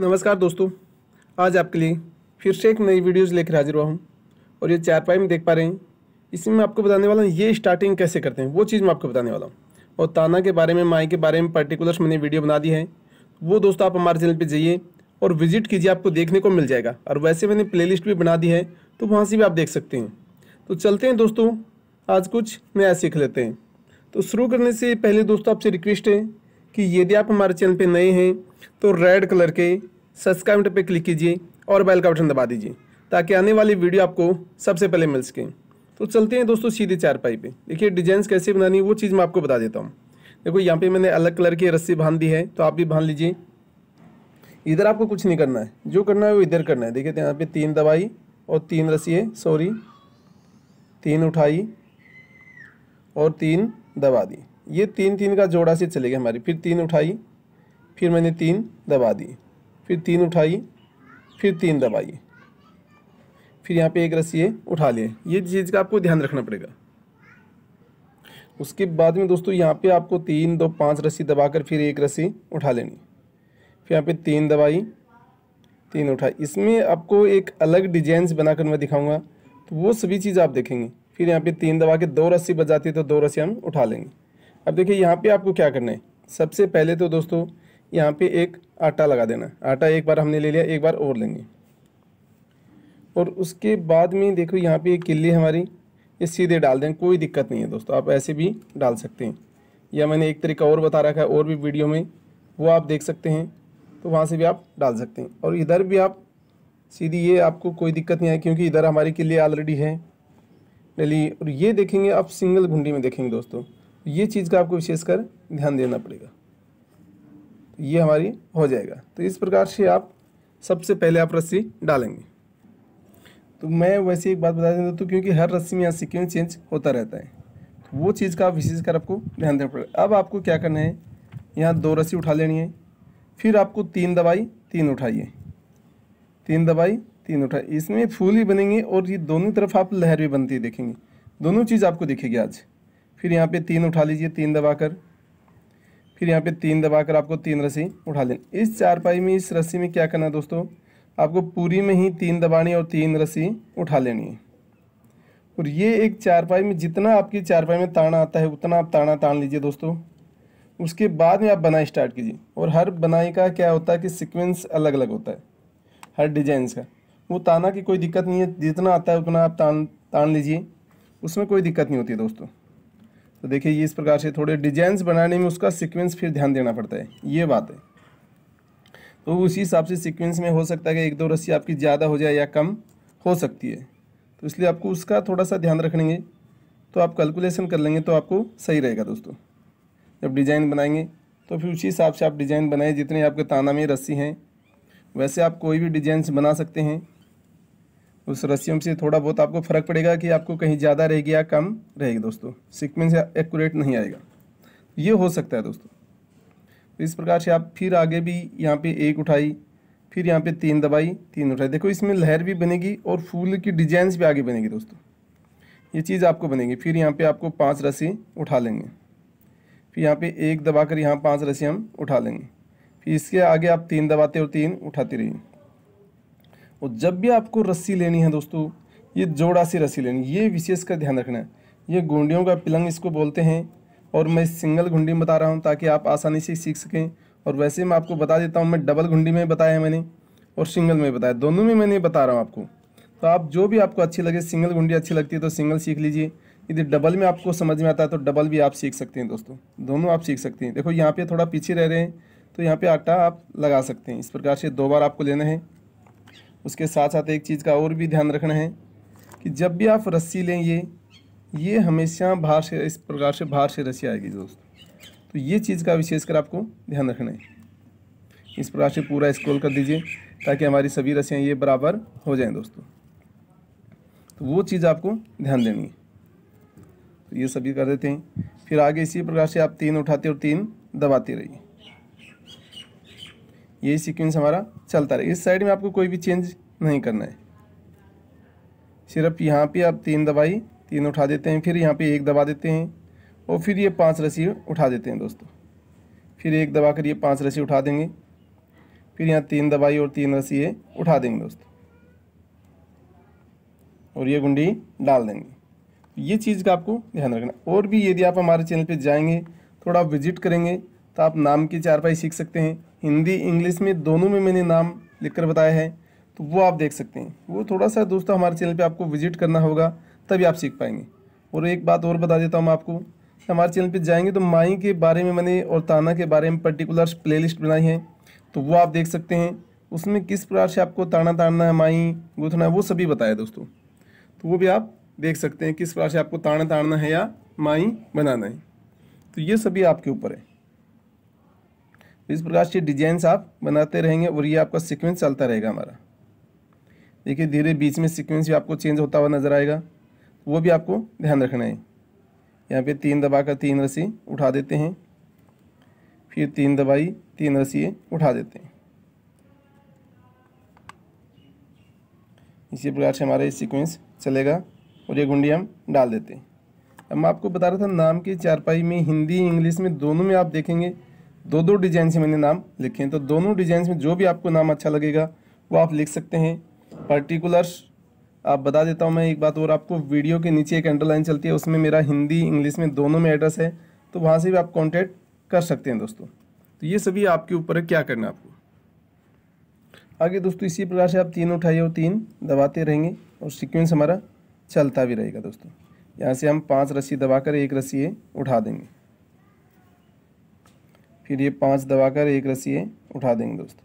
नमस्कार दोस्तों आज आपके लिए फिर से एक नई वीडियोज लेकर हाजिर हुआ हूँ और ये चारपाई में देख पा रहे हैं इसमें मैं आपको बताने वाला हूँ ये स्टार्टिंग कैसे करते हैं वो चीज़ मैं आपको बताने वाला हूँ और ताना के बारे में माई के बारे में पर्टिकुलर्स मैंने वीडियो बना दी है वो दोस्तों आप हमारे चैनल पर जाइए और विजिट कीजिए आपको देखने को मिल जाएगा और वैसे मैंने प्ले भी बना दी है तो वहाँ से भी आप देख सकते हैं तो चलते हैं दोस्तों आज कुछ नया सीख लेते हैं तो शुरू करने से पहले दोस्तों आपसे रिक्वेस्ट है कि यदि आप हमारे चैनल पर नए हैं तो रेड कलर के सब्सक्राइब पर क्लिक कीजिए और बेल का बटन दबा दीजिए ताकि आने वाली वीडियो आपको सबसे पहले मिल सके तो चलते हैं दोस्तों सीधे चारपाई पे देखिए डिजाइंस कैसे बनानी है वो चीज़ मैं आपको बता देता हूँ देखो यहाँ पे मैंने अलग कलर की रस्सी बांध दी है तो आप भी बांध लीजिए इधर आपको कुछ नहीं करना है जो करना है वो इधर करना है देखिए तो यहाँ पे तीन दवाई और तीन रस्सी है सॉरी तीन उठाई और तीन दबा दी ये तीन तीन का जोड़ा से गए हमारी फिर तीन उठाई फिर मैंने तीन दबा दी फिर तीन उठाई फिर तीन दबाई फिर यहाँ पे एक रस्सी उठा लिए ये चीज़ का आपको ध्यान रखना पड़ेगा उसके बाद में दोस्तों यहाँ पे आपको तीन दो पाँच रस्सी दबाकर फिर एक रस्सी उठा लेनी फिर यहाँ पे तीन दबाई तीन उठाई इसमें आपको एक अलग डिजाइन बनाकर मैं दिखाऊँगा तो वो सभी चीज़ आप देखेंगे फिर यहाँ पर तीन दबा के दो रस्सी बजाती है तो दो रस्सी हम उठा लेंगे अब देखिए यहाँ पे आपको क्या करना है सबसे पहले तो दोस्तों यहाँ पे एक आटा लगा देना आटा एक बार हमने ले लिया एक बार और लेंगे और उसके बाद में देखो यहाँ पे एक किल्ली हमारी ये सीधे डाल दें कोई दिक्कत नहीं है दोस्तों आप ऐसे भी डाल सकते हैं या मैंने एक तरीका और बता रखा है और भी वीडियो में वो आप देख सकते हैं तो वहाँ से भी आप डाल सकते हैं और इधर भी आप सीधी ये आपको कोई दिक्कत नहीं आई क्योंकि इधर हमारी किल्ली ऑलरेडी है डली और ये देखेंगे आप सिंगल घुंडी में देखेंगे दोस्तों तो ये चीज़ का आपको विशेषकर ध्यान देना पड़ेगा तो ये हमारी हो जाएगा तो इस प्रकार से आप सबसे पहले आप रस्सी डालेंगे तो मैं वैसे एक बात बता देता हूँ तो क्योंकि हर रस्सी में यहाँ सिक्वेंस चेंज होता रहता है तो वो चीज़ का विशेषकर आपको ध्यान देना पड़ेगा अब आपको क्या करना है यहाँ दो रस्सी उठा लेनी है फिर आपको तीन दवाई तीन उठाइए तीन दवाई तीन उठाइए इसमें फूल ही बनेंगे और ये दोनों तरफ आप लहर भी बनती देखेंगे दोनों चीज़ आपको दिखेगी आज फिर यहाँ पे तीन उठा लीजिए तीन दबाकर फिर यहाँ पे तीन दबाकर आपको तीन रस्सी उठा लेनी इस चारपाई में इस रस्सी में क्या करना है दोस्तों आपको पूरी में ही तीन दबानी और तीन रस्सी उठा लेनी है और ये एक चारपाई में जितना आपकी चारपाई में ताना आता है उतना आप ताना तान लीजिए दोस्तों उसके बाद में आप बनाई स्टार्ट कीजिए और हर बनाई का क्या होता है कि सिक्वेंस अलग अलग होता है हर डिजाइन का वो ताना की कोई दिक्कत नहीं है जितना आता है उतना आप तान तान लीजिए उसमें कोई दिक्कत नहीं होती दोस्तों तो देखिए ये इस प्रकार से थोड़े डिजाइंस बनाने में उसका सीक्वेंस फिर ध्यान देना पड़ता है ये बात है तो उसी हिसाब से सीक्वेंस में हो सकता है कि एक दो रस्सी आपकी ज़्यादा हो जाए या कम हो सकती है तो इसलिए आपको उसका थोड़ा सा ध्यान रखेंगे तो आप कैलकुलेसन कर लेंगे तो आपको सही रहेगा दोस्तों जब डिज़ाइन बनाएंगे तो फिर उसी हिसाब से आप डिज़ाइन बनाए जितने आपके ताना में रस्सी हैं वैसे आप कोई भी डिजाइन बना सकते हैं उस रस्सियों से थोड़ा बहुत आपको फ़र्क पड़ेगा कि आपको कहीं ज़्यादा रहेगी या कम रहेगी दोस्तों सिक्वेंस एक्यूरेट नहीं आएगा ये हो सकता है दोस्तों तो इस प्रकार से आप फिर आगे भी यहाँ पे एक उठाई फिर यहाँ पे तीन दबाई तीन उठाई देखो इसमें लहर भी बनेगी और फूल की डिजाइन भी आगे बनेगी दोस्तों ये चीज़ आपको बनेगी फिर यहाँ पे आपको पांच रस्सी उठा लेंगे फिर यहाँ पे एक दबाकर यहाँ पांच रस्सी हम उठा लेंगे फिर इसके आगे आप तीन दबाते और तीन उठाते रहिए और जब भी आपको रस्सी लेनी है दोस्तों ये जोड़ा सी रस्सी लेनी ये विशेष का ध्यान रखना है ये घुंडियों का पिलंग इसको बोलते हैं और मैं सिंगल घुंडी में बता रहा हूँ ताकि आप आसानी से सीख सकें और वैसे मैं आपको बता देता हूँ मैं डबल घुंडी में बताया है मैंने और सिंगल में बताया दोनों में मैंने बता रहा हूँ आपको तो आप जो भी आपको अच्छी लगे सिंगल घुंडी अच्छी लगती है तो सिंगल सीख लीजिए यदि डबल में आपको समझ में आता है तो डबल भी आप सीख सकते हैं दोस्तों दोनों आप सीख सकते हैं देखो यहाँ पे थोड़ा पीछे रह रहे हैं तो यहाँ पे आटा आप लगा सकते हैं इस प्रकार से दो बार आपको लेना है उसके साथ साथ एक चीज़ का और भी ध्यान रखना है कि जब भी आप रस्सी लें ये ये हमेशा बाहर से इस प्रकार से बाहर से रस्सी आएगी दोस्त तो ये चीज़ का विशेषकर आपको ध्यान रखना है इस प्रकार से पूरा स्क्रोल कर दीजिए ताकि हमारी सभी रस्सियाँ ये बराबर हो जाएँ दोस्तों तो वो चीज़ आपको ध्यान देनी है तो ये सभी कर देते हैं फिर आगे इसी प्रकार से आप तीन उठाते और तीन दबाते रहिए यही सीक्वेंस हमारा चलता रहे इस साइड में आपको कोई भी चेंज नहीं करना है सिर्फ यहाँ पे आप तीन दवाई तीन उठा देते हैं फिर यहाँ पे एक दबा देते हैं और फिर ये पांच रस्सी उठा देते हैं दोस्तों फिर एक दबा कर ये पांच रस्सी उठा देंगे फिर यहाँ तीन दवाई और तीन रस्सी उठा देंगे दोस्तों और ये गुंडी डाल देंगे ये चीज़ का आपको ध्यान रखना और भी यदि आप हमारे चैनल पर जाएंगे थोड़ा विजिट करेंगे तो आप नाम की चारपाई सीख सकते हैं हिंदी इंग्लिश में दोनों में मैंने नाम लिखकर बताया है तो वो आप देख सकते हैं वो थोड़ा सा दोस्तों हमारे चैनल पे आपको विजिट करना होगा तभी आप सीख पाएंगे और एक बात और बता देता हूँ मैं आपको हमारे चैनल पे जाएंगे तो माई के बारे में मैंने और ताना के बारे में पर्टिकुलर प्ले बनाई है तो वो आप देख सकते हैं उसमें किस प्रकार से आपको ताना ताड़ना है माई गुथना है वो सभी बताया दोस्तों तो वो भी आप देख सकते हैं किस प्रकार से आपको ताना ताड़ना है या माई बनाना है तो ये सभी आपके ऊपर है इस प्रकार से डिजाइंस आप बनाते रहेंगे और ये आपका सीक्वेंस चलता रहेगा हमारा देखिए धीरे बीच में सीक्वेंस भी आपको चेंज होता हुआ नज़र आएगा वो भी आपको ध्यान रखना है यहाँ पे तीन दबा कर तीन रस्सी उठा देते हैं फिर तीन दबाई तीन रस्सी उठा देते हैं इसी प्रकार से हमारा ये सीक्वेंस चलेगा और ये गुंडी हम डाल देते हैं अब मैं आपको बता रहा था नाम की चारपाई में हिंदी इंग्लिश में दोनों में आप देखेंगे दो दो डिजाइन से मैंने नाम लिखे हैं तो दोनों डिजाइन में जो भी आपको नाम अच्छा लगेगा वो आप लिख सकते हैं पर्टिकुलर्स आप बता देता हूँ मैं एक बात और आपको वीडियो के नीचे एक अंडरलाइन चलती है उसमें मेरा हिंदी इंग्लिश में दोनों में एड्रेस है तो वहाँ से भी आप कॉन्टेक्ट कर सकते हैं दोस्तों तो ये सभी आपके ऊपर है क्या करना है आपको आगे दोस्तों इसी प्रकार से आप तीन उठाइए और तीन दबाते रहेंगे और सिक्वेंस हमारा चलता भी रहेगा दोस्तों यहाँ से हम पाँच रस्सी दबाकर एक रस्सी उठा देंगे फिर ये पाँच दबाकर एक रस्सी है उठा देंगे दोस्तों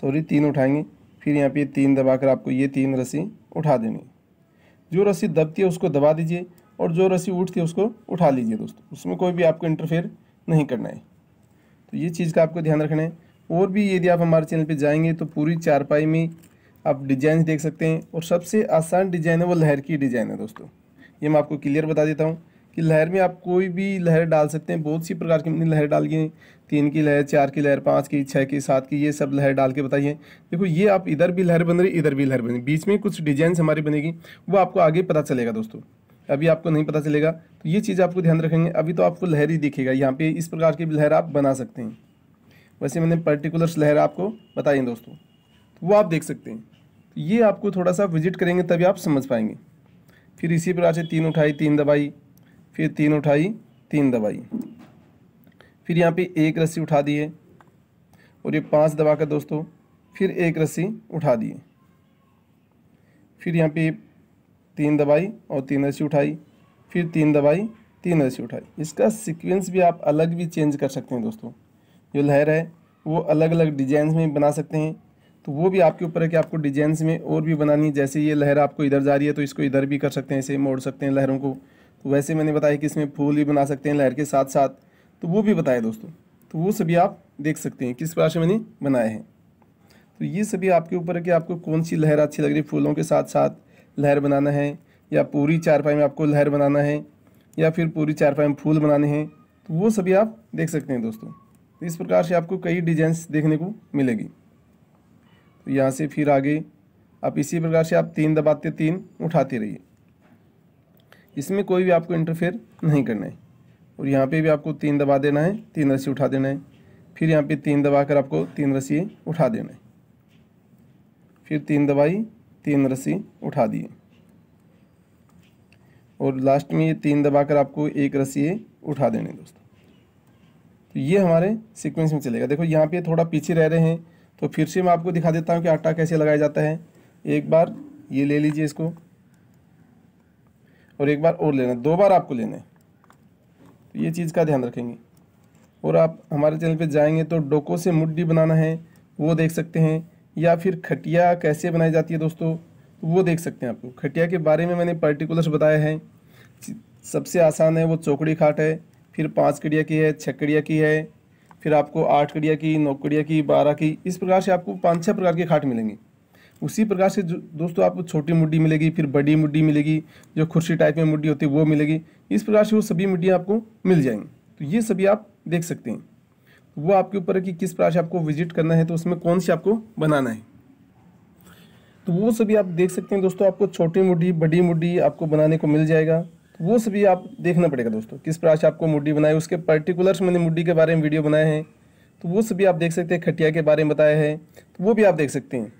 सॉरी तीन उठाएंगे फिर यहाँ पे तीन दबाकर आपको ये तीन रस्सी उठा देनी जो रस्सी दबती है उसको दबा दीजिए और जो रस्सी उठती है उसको उठा लीजिए दोस्तों उसमें कोई भी आपको इंटरफेयर नहीं करना है तो ये चीज़ का आपको ध्यान रखना है और भी यदि आप हमारे चैनल पर जाएंगे तो पूरी चारपाई में आप डिजाइन देख सकते हैं और सबसे आसान डिजाइन है वो लहर की डिजाइन है दोस्तों ये मैं आपको क्लियर बता देता हूँ कि लहर में आप कोई भी लहर डाल सकते हैं बहुत सी प्रकार की लहर डाल गई तीन की लहर चार की लहर पाँच की छः की सात की ये सब लहर डाल के बताइए देखो ये आप इधर भी लहर बन रही इधर भी लहर बन रही बीच में कुछ डिजाइन हमारी बनेगी वो आपको आगे पता चलेगा दोस्तों अभी आपको नहीं पता चलेगा तो ये चीज़ आपको ध्यान रखेंगे अभी तो आपको लहर ही दिखेगा यहाँ पे इस प्रकार की लहर आप बना सकते हैं वैसे मैंने पर्टिकुलर लहर आपको बताई दोस्तों तो वो आप देख सकते हैं तो ये आपको थोड़ा सा विजिट करेंगे तभी आप समझ पाएंगे फिर इसी प्रकार से तीन उठाई तीन दबाई फिर तीन उठाई तीन दबाई फिर यहाँ पे एक रस्सी उठा दिए और ये पाँच दबा कर दोस्तों फिर एक रस्सी उठा दिए फिर यहाँ पे तीन दबाई और तीन रस्सी उठाई फिर तीन दबाई तीन रस्सी उठाई इसका सीक्वेंस भी आप अलग भी चेंज कर सकते हैं दोस्तों जो लहर है वो अलग अलग डिजाइन में बना सकते हैं तो वो भी आपके ऊपर है कि आपको डिजाइन में और भी बनानी है जैसे ये लहर आपको इधर जा रही है तो इसको इधर भी कर सकते हैं इसे मोड़ सकते हैं लहरों को तो वैसे मैंने बताया कि इसमें फूल भी बना सकते हैं लहर के साथ साथ तो वो भी बताया दोस्तों तो वो सभी आप देख सकते हैं किस प्रकार से मैंने बनाए हैं तो ये सभी आपके ऊपर है कि आपको कौन सी लहर अच्छी लग रही है फूलों के साथ साथ लहर बनाना है या पूरी चारपाई में आपको लहर बनाना है या फिर पूरी चारपाई में फूल बनाने हैं तो वो सभी आप देख सकते हैं दोस्तों तो इस प्रकार से आपको कई डिजाइंस देखने को मिलेगी तो यहाँ से फिर आगे आप इसी प्रकार से आप तीन दबाते तीन उठाते रहिए इसमें कोई भी आपको इंटरफेयर नहीं करना है और यहाँ पे भी आपको तीन दबा देना है तीन रस्सी उठा देना है फिर यहाँ पे तीन दबा कर आपको तीन रस्सी उठा देना है फिर तीन दबाई तीन रस्सी उठा दिए और लास्ट में ये तीन दबा कर आपको एक रस्सी उठा देने दोस्तों तो ये हमारे सिक्वेंस में चलेगा देखो यहाँ पे थोड़ा पीछे रह रहे हैं तो फिर से मैं आपको दिखा देता हूँ कि आटा कैसे लगाया जाता है एक बार ये ले लीजिए इसको और एक बार और लेना दो बार आपको लेना है तो ये चीज़ का ध्यान रखेंगे और आप हमारे चैनल पे जाएंगे तो डोको से मुड्डी बनाना है वो देख सकते हैं या फिर खटिया कैसे बनाई जाती है दोस्तों तो वो देख सकते हैं आप लोग खटिया के बारे में मैंने पर्टिकुलर्स बताया है सबसे आसान है वो चौकड़ी खाट है फिर पाँच कड़िया की है छः कड़िया की है फिर आपको आठ कड़िया की नौ कड़िया की बारह की इस प्रकार से आपको पाँच छः प्रकार की खाट मिलेंगी उसी प्रकार से दोस्तों आपको छोटी मुड्डी मिलेगी फिर बड़ी मुड्डी मिलेगी जो खुर्सी टाइप में मुड्डी होती है वो मिलेगी इस प्रकार से वो सभी मुड्डियाँ आपको मिल जाएंगी तो ये सभी आप देख सकते हैं वो आपके ऊपर है कि किस प्रकार से आपको विजिट करना है तो उसमें कौन सी आपको बनाना है तो वो सभी आप देख सकते हैं दोस्तों आपको छोटी मुड्डी बड़ी मुड्डी आपको बनाने को मिल जाएगा तो वो सभी आप देखना पड़ेगा दोस्तों किस प्रकार से आपको मुड्डी बनाए उसके पर्टिकुलर्स मैंने मुड्डी के बारे में वीडियो बनाए हैं तो वो सभी आप देख सकते हैं खटिया के बारे में बताया है तो वो भी आप देख सकते हैं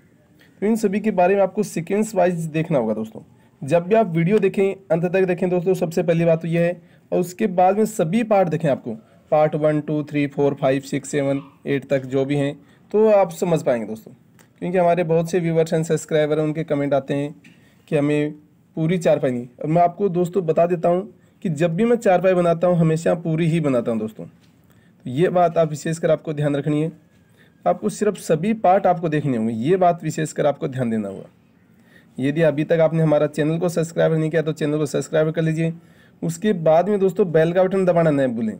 तो इन सभी के बारे में आपको सिक्वेंस वाइज देखना होगा दोस्तों जब भी आप वीडियो देखें अंत तक देखें दोस्तों सबसे पहली बात तो यह है और उसके बाद में सभी पार्ट देखें आपको part one two three four five six seven eight तक जो भी हैं तो आप समझ पाएंगे दोस्तों क्योंकि हमारे बहुत से व्यूवर्स एंड सब्सक्राइबर हैं उनके कमेंट आते हैं कि हमें पूरी चारपाई नहीं और मैं आपको दोस्तों बता देता हूँ कि जब भी मैं चारपाई बनाता हूँ हमेशा पूरी ही बनाता हूँ दोस्तों तो ये बात आप विशेषकर आपको ध्यान रखनी है आपको सिर्फ सभी पार्ट आपको देखने होंगे ये बात विशेषकर आपको ध्यान देना होगा यदि अभी तक आपने हमारा चैनल को सब्सक्राइब नहीं किया तो चैनल को सब्सक्राइब कर लीजिए उसके बाद में दोस्तों बेल का बटन दबाना नहीं भूलें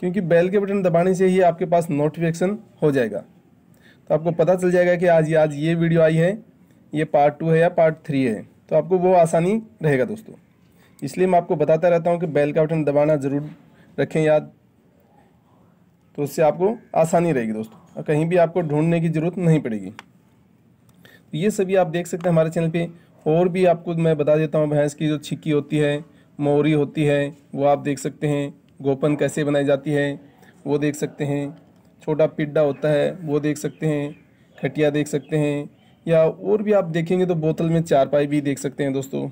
क्योंकि बेल के बटन दबाने से ही आपके पास नोटिफिकेशन हो जाएगा तो आपको पता चल जाएगा कि आज आज ये वीडियो आई है ये पार्ट टू है या पार्ट थ्री है तो आपको वो आसानी रहेगा दोस्तों इसलिए मैं आपको बताता रहता हूँ कि बेल का बटन दबाना ज़रूर रखें याद तो उससे आपको आसानी रहेगी दोस्तों और कहीं भी आपको ढूंढने की ज़रूरत नहीं पड़ेगी तो ये सभी आप देख सकते हैं हमारे चैनल पे और भी आपको मैं बता देता हूँ भैंस की जो छिक्की होती है मोरी होती है वो आप देख सकते हैं गोपन कैसे बनाई जाती है वो देख सकते हैं छोटा पिड्डा होता है वो देख सकते हैं खटिया देख सकते हैं या और भी आप देखेंगे तो बोतल में चारपाई भी देख सकते हैं दोस्तों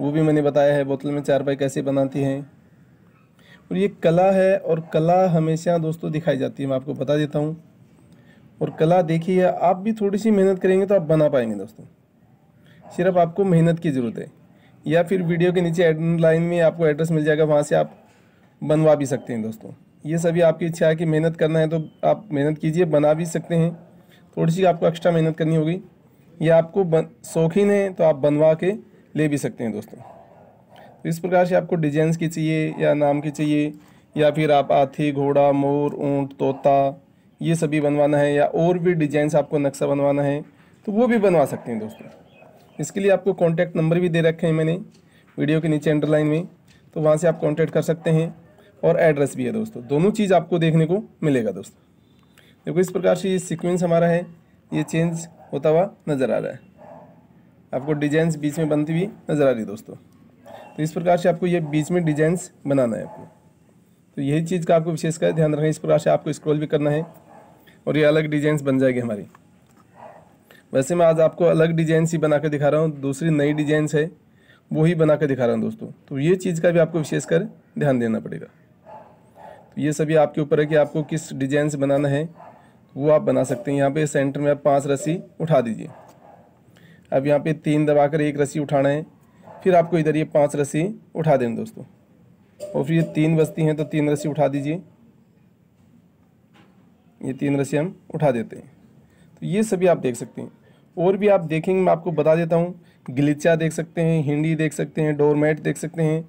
वो भी मैंने बताया है बोतल में चारपाई कैसे बनाती हैं और ये कला है और कला हमेशा दोस्तों दिखाई जाती है मैं आपको बता देता हूँ और कला देखिए आप भी थोड़ी सी मेहनत करेंगे तो आप बना पाएंगे दोस्तों सिर्फ आपको मेहनत की ज़रूरत है या फिर वीडियो के नीचे लाइन में आपको एड्रेस मिल जाएगा वहाँ से आप बनवा भी सकते हैं दोस्तों ये सभी आपकी इच्छा है कि मेहनत करना है तो आप मेहनत कीजिए बना भी सकते हैं थोड़ी सी आपको एक्स्ट्रा मेहनत करनी होगी या आपको शौकीन है तो आप बनवा के ले भी सकते हैं दोस्तों तो इस प्रकार से आपको डिजाइन की चाहिए या नाम की चाहिए या फिर आप हाथी घोड़ा मोर ऊँट तोता ये सभी बनवाना है या और भी डिजाइंस आपको नक्शा बनवाना है तो वो भी बनवा सकते हैं दोस्तों इसके लिए आपको कॉन्टैक्ट नंबर भी दे रखे हैं मैंने वीडियो के नीचे अंडरलाइन में तो वहाँ से आप कॉन्टैक्ट कर सकते हैं और एड्रेस भी है दोस्तों दोनों चीज़ आपको देखने को मिलेगा दोस्तों देखो इस प्रकार से ये सिक्वेंस हमारा है ये चेंज होता हुआ नज़र आ रहा है आपको डिजाइंस बीच में बनती हुई नज़र आ रही है दोस्तों तो इस प्रकार से आपको ये बीच में डिजाइंस बनाना है आपको तो यही चीज़ का आपको विशेषकर ध्यान रखना है इस प्रकार से आपको स्क्रॉल भी करना है और ये अलग डिजाइंस बन जाएगी हमारी वैसे मैं आज आपको अलग डिजाइन ही बना के दिखा रहा हूँ दूसरी नई डिजाइंस है वो ही बना के दिखा रहा हूँ दोस्तों तो ये चीज़ का भी आपको विशेषकर ध्यान देना पड़ेगा तो ये सभी आपके ऊपर है कि आपको किस डिजाइन से बनाना है वो आप बना सकते हैं यहाँ पे सेंटर में आप पांच रस्सी उठा दीजिए अब यहाँ पे तीन दबाकर एक रस्सी उठाना है फिर आपको इधर ये पांच रस्सी उठा देना दोस्तों और फिर ये तीन बस्ती हैं तो तीन रस्सी उठा दीजिए ये तीन रस्सी हम उठा देते हैं तो ये सभी आप देख सकते हैं और भी आप देखेंगे मैं आपको बता देता हूँ गलीचा देख सकते हैं हिंडी देख सकते हैं डोरमेट देख सकते हैं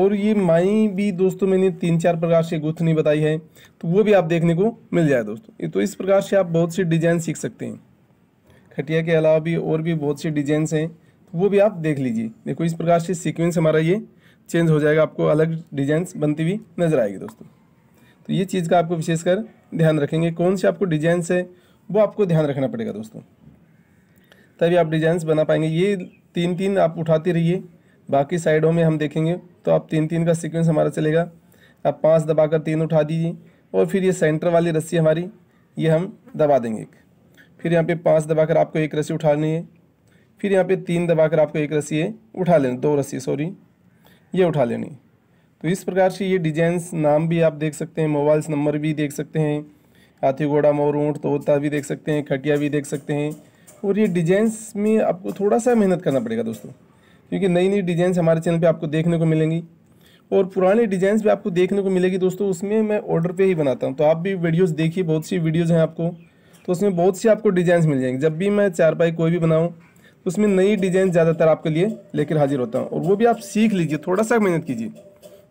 और ये माई भी दोस्तों मैंने तीन चार प्रकार से गुथनी बताई है तो वो भी आप देखने को मिल जाए दोस्तों तो इस प्रकार से आप बहुत सी डिजाइन सीख सकते हैं खटिया के अलावा भी और भी बहुत सी डिजाइन हैं तो वो भी आप देख लीजिए देखो इस प्रकार से सिक्वेंस हमारा ये चेंज हो जाएगा आपको अलग डिजाइन बनती हुई नज़र आएगी दोस्तों तो ये चीज़ का आपको विशेषकर ध्यान रखेंगे कौन से आपको डिजाइंस है वो आपको ध्यान रखना पड़ेगा दोस्तों तभी आप डिजाइंस बना पाएंगे ये तीन तीन आप उठाते रहिए बाकी साइडों में हम देखेंगे तो आप तीन तीन का सीक्वेंस हमारा चलेगा आप पाँच दबाकर तीन उठा दीजिए और फिर ये सेंटर वाली रस्सी हमारी ये हम दबा देंगे फिर यहाँ पे पाँच दबाकर आपको एक रस्सी उठानी है फिर यहाँ पे तीन दबाकर आपको एक रस्सी है उठा लेनी दो रस्सी सॉरी ये उठा लेनी है तो इस प्रकार से ये डिजाइंस नाम भी आप देख सकते हैं मोबाइल्स नंबर भी देख सकते हैं हाथी घोड़ा मोर ऊँट तोता भी देख सकते हैं खटिया भी देख सकते हैं और ये डिजाइंस में आपको थोड़ा सा मेहनत करना पड़ेगा दोस्तों क्योंकि नई नई डिजाइंस हमारे चैनल पे आपको देखने को मिलेंगी और पुराने डिजाइंस भी आपको देखने को मिलेगी दोस्तों उसमें मैं ऑर्डर पे ही बनाता हूँ तो आप भी वीडियोस देखिए बहुत सी वीडियोस हैं आपको तो उसमें बहुत सी आपको डिजाइंस मिल जाएंगी जब भी मैं चारपाई कोई भी बनाऊँ तो उसमें नई डिजाइन ज़्यादातर आपके लिए लेकर हाजिर होता हूँ और वो भी आप सीख लीजिए थोड़ा सा मेहनत कीजिए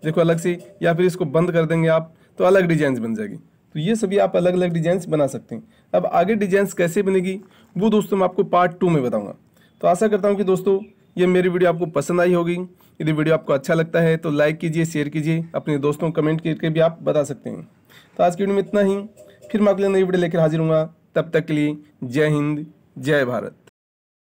देखो अलग से या फिर इसको बंद कर देंगे आप तो अलग डिजाइन बन जाएगी तो ये सभी आप अलग अलग डिजाइंस बना सकते हैं अब आगे डिजाइंस कैसे बनेगी वो दोस्तों मैं आपको पार्ट टू में बताऊँगा तो आशा करता हूँ कि दोस्तों ये मेरी वीडियो आपको पसंद आई होगी यदि वीडियो आपको अच्छा लगता है तो लाइक कीजिए शेयर कीजिए अपने दोस्तों कमेंट करके भी आप बता सकते हैं तो आज की वीडियो में इतना ही फिर मैं अगले नई वीडियो लेकर हाजिर हूँ तब तक के लिए जय हिंद जय भारत